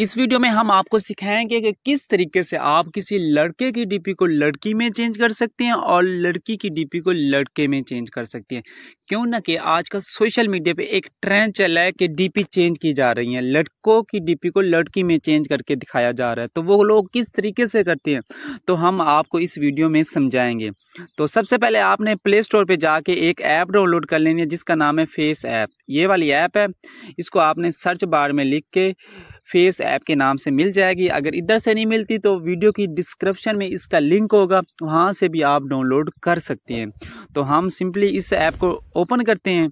इस वीडियो में हम आपको सिखाएंगे कि किस तरीके से आप किसी लड़के की डीपी को लड़की में चेंज कर सकते हैं और लड़की की डीपी को लड़के में चेंज कर सकते हैं क्यों ना कि आजकल सोशल मीडिया पे एक ट्रेंड चला है कि डीपी चेंज की जा रही है लड़कों की डीपी को लड़की में चेंज करके दिखाया जा रहा है तो वो लोग किस तरीके से करते हैं तो हम आपको इस वीडियो में समझाएँगे तो सबसे पहले आपने प्ले स्टोर पर जाके एक ऐप डाउनलोड कर लेनी है जिसका नाम है फेस ऐप ये वाली ऐप है इसको आपने सर्च बार में लिख के फेस ऐप के नाम से मिल जाएगी अगर इधर से नहीं मिलती तो वीडियो की डिस्क्रिप्शन में इसका लिंक होगा वहाँ से भी आप डाउनलोड कर सकते हैं तो हम सिंपली इस ऐप को ओपन करते हैं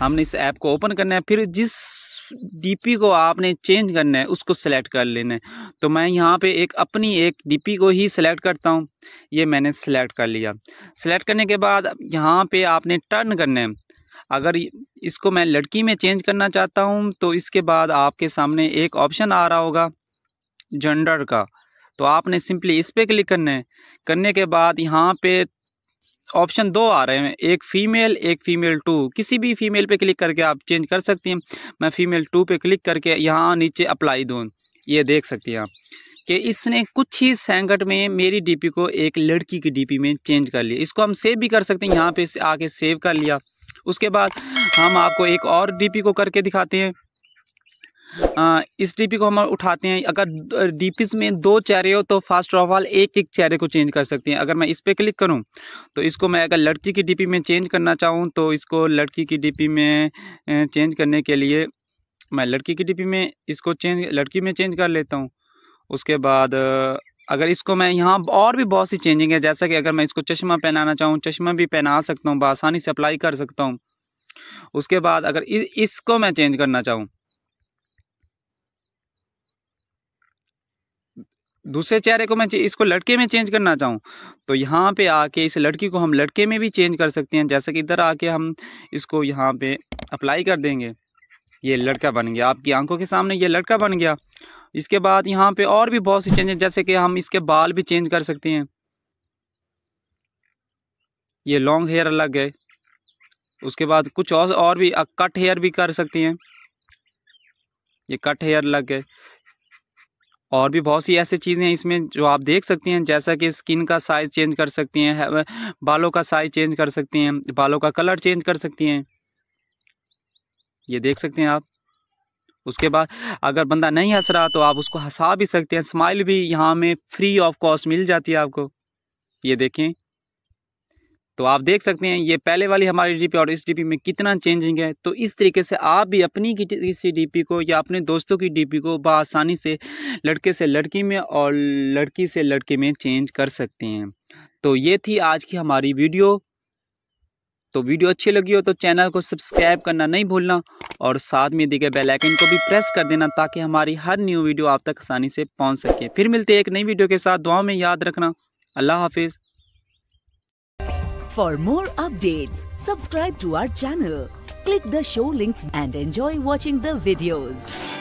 हमने इस ऐप को ओपन करना है फिर जिस डीपी को आपने चेंज करना है उसको सेलेक्ट कर लेना है तो मैं यहाँ पे एक अपनी एक डीपी को ही सेलेक्ट करता हूँ ये मैंने सेलेक्ट कर लिया सेलेक्ट करने के बाद यहाँ पे आपने टर्न करना है अगर इसको मैं लड़की में चेंज करना चाहता हूँ तो इसके बाद आपके सामने एक ऑप्शन आ रहा होगा जेंडर का तो आपने सिंपली इस पर क्लिक करना है करने के बाद यहाँ पे ऑप्शन दो आ रहे हैं एक फ़ीमेल एक फ़ीमेल टू किसी भी फ़ीमेल पे क्लिक करके आप चेंज कर सकती हैं मैं फ़ीमेल टू पे क्लिक करके यहाँ नीचे अप्लाई दूँ ये देख सकती हैं आप कि इसने कुछ ही सेंकट में मेरी डीपी को एक लड़की की डीपी में चेंज कर लिया इसको हम सेव भी कर सकते हैं यहाँ पे आके सेव कर लिया उसके बाद हम आपको एक और डीपी को करके दिखाते हैं आ, इस डीपी को हम उठाते हैं अगर डीपीस में दो चेहरे हो तो फर्स्ट ऑफ ऑल एक एक चेहरे को चेंज कर सकते हैं अगर मैं इस पर क्लिक करूं तो इसको मैं अगर लड़की की डीपी में चेंज करना चाहूं तो इसको लड़की की डीपी में चेंज करने के लिए मैं लड़की की डीपी में इसको चेंज लड़की में चेंज कर लेता हूं उसके बाद अगर इसको मैं यहाँ और भी बहुत सी चेंजिंग है जैसा कि अगर मैं इसको चश्मा पहनाना चाहूँ चश्मा भी पहना सकता हूँ बसानी से अप्लाई कर सकता हूँ उसके बाद अगर इस, इसको मैं चेंज करना चाहूँ दूसरे चेहरे को मैं इसको लड़के में चेंज करना चाहूँ तो यहाँ पे आके इस लड़की को हम लड़के में भी चेंज कर सकते हैं जैसे कि इधर आके हम इसको यहाँ पे अप्लाई कर देंगे ये लड़का बन गया आपकी आंखों के सामने ये लड़का बन गया इसके बाद यहाँ पे और भी बहुत सी चेंजेस जैसे कि हम इसके बाल भी चेंज कर सकते हैं ये लॉन्ग हेयर अलग है उसके बाद कुछ और और भी कट हेयर भी कर सकते हैं ये कट हेयर अलग है और भी बहुत सी ऐसी चीज़ें हैं इसमें जो आप देख सकते हैं जैसा कि स्किन का साइज़ चेंज कर सकते हैं बालों का साइज़ चेंज कर सकते हैं बालों का कलर चेंज कर सकती हैं ये देख सकते हैं आप उसके बाद अगर बंदा नहीं हंस रहा तो आप उसको हंसा भी सकते हैं स्माइल भी यहाँ में फ्री ऑफ कॉस्ट मिल जाती है आपको ये देखें तो आप देख सकते हैं ये पहले वाली हमारी डी और इस डी में कितना चेंजिंग है तो इस तरीके से आप भी अपनी किसी डी को या अपने दोस्तों की डी को बसानी से लड़के से लड़की में और लड़की से लड़के में चेंज कर सकते हैं तो ये थी आज की हमारी वीडियो तो वीडियो अच्छी लगी हो तो चैनल को सब्सक्राइब करना नहीं भूलना और साथ में दिए गए बेलाइकन को भी प्रेस कर देना ताकि हमारी हर न्यू वीडियो आप तक आसानी से पहुँच सके फिर मिलते हैं एक नई वीडियो के साथ दुआओं में याद रखना अल्लाह हाफिज़ For more updates, subscribe to our channel, click the show links and enjoy watching the videos.